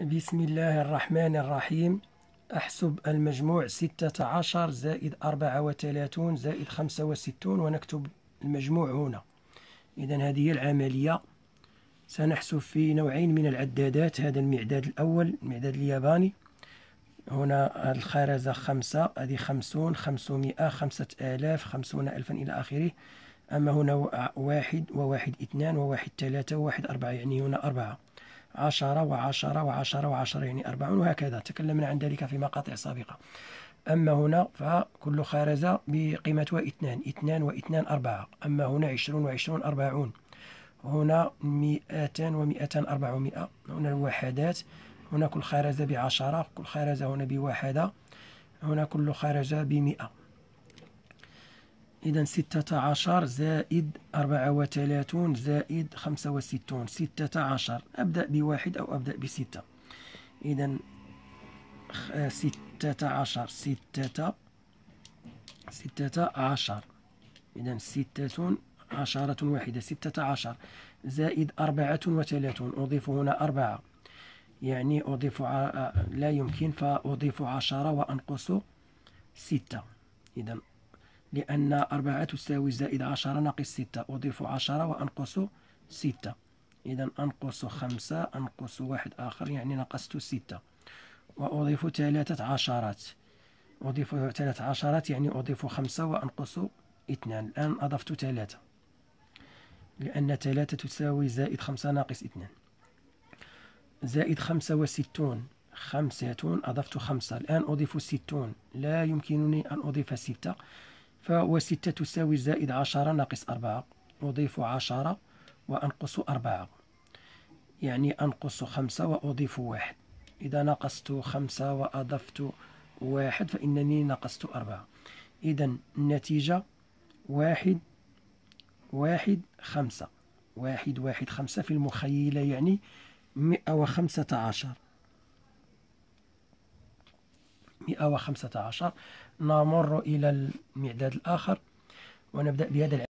بسم الله الرحمن الرحيم أحسب المجموع 16 زائد 34 زائد 65 ونكتب المجموع هنا إذا هذه هي العملية سنحسب في نوعين من العدادات هذا المعداد الأول المعداد الياباني هنا الخارزة خمسة هذه خمسون خمسمائة خمسة آلاف خمسون ألفا إلى آخره أما هنا واحد وواحد اثنان وواحد ثلاثة وواحد أربعة يعني هنا أربعة عشرة وعشرة وعشرة وعشرة يعني أربعون وهكذا تكلمنا عن ذلك في مقاطع سابقة أما هنا فكل خارزة بقيمتها اثنان اثنان واثنان أربعة أما هنا عشرون وعشرون أربعون هنا مئتان ومئتان أربعمائة هنا الوحدات هنا كل خارزة بعشرة كل خارزة هنا بواحدة هنا كل خارزة بمئة إذا ستة عشر زائد أربعة وثلاثون زائد خمسة وستون ستة عشر أبدأ بواحد أو أبدأ بستة إذا آه، ستة عشر ستة ستة عشر إذا ستة عشرة واحدة ستة عشر زائد أربعة وثلاثون أضيف هنا أربعة يعني أضيف ع... آه، لا يمكن فأضيف عشرة وأنقص ستة إذا لأن أربعة تساوي زائد عشرة ناقص ستة أضيف عشرة وأنقص ستة إذا أنقص خمسة أنقص واحد آخر يعني نقصت ستة وأضيف ثلاثة عشرات أضيف ثلاثة عشرات يعني أضيف خمسة وأنقص اثنان الآن أضفت ثلاثة لأن ثلاثة تساوي زائد خمسة ناقص اثنان زائد خمسة وستون خمسة أضفت خمسة الآن أضيف ستون لا يمكنني أن أضيف ستة فوستة تساوي زائد عشرة ناقص أربعة أضيف عشرة وأنقص أربعة يعني أنقص خمسة وأضيف واحد إذا نقصت خمسة وأضفت واحد فإنني نقصت أربعة إذا النتيجة واحد واحد خمسة واحد واحد خمسة في المخيلة يعني مئة وخمسة عشر 115 نمر إلى المعداد الآخر ونبدأ بهذا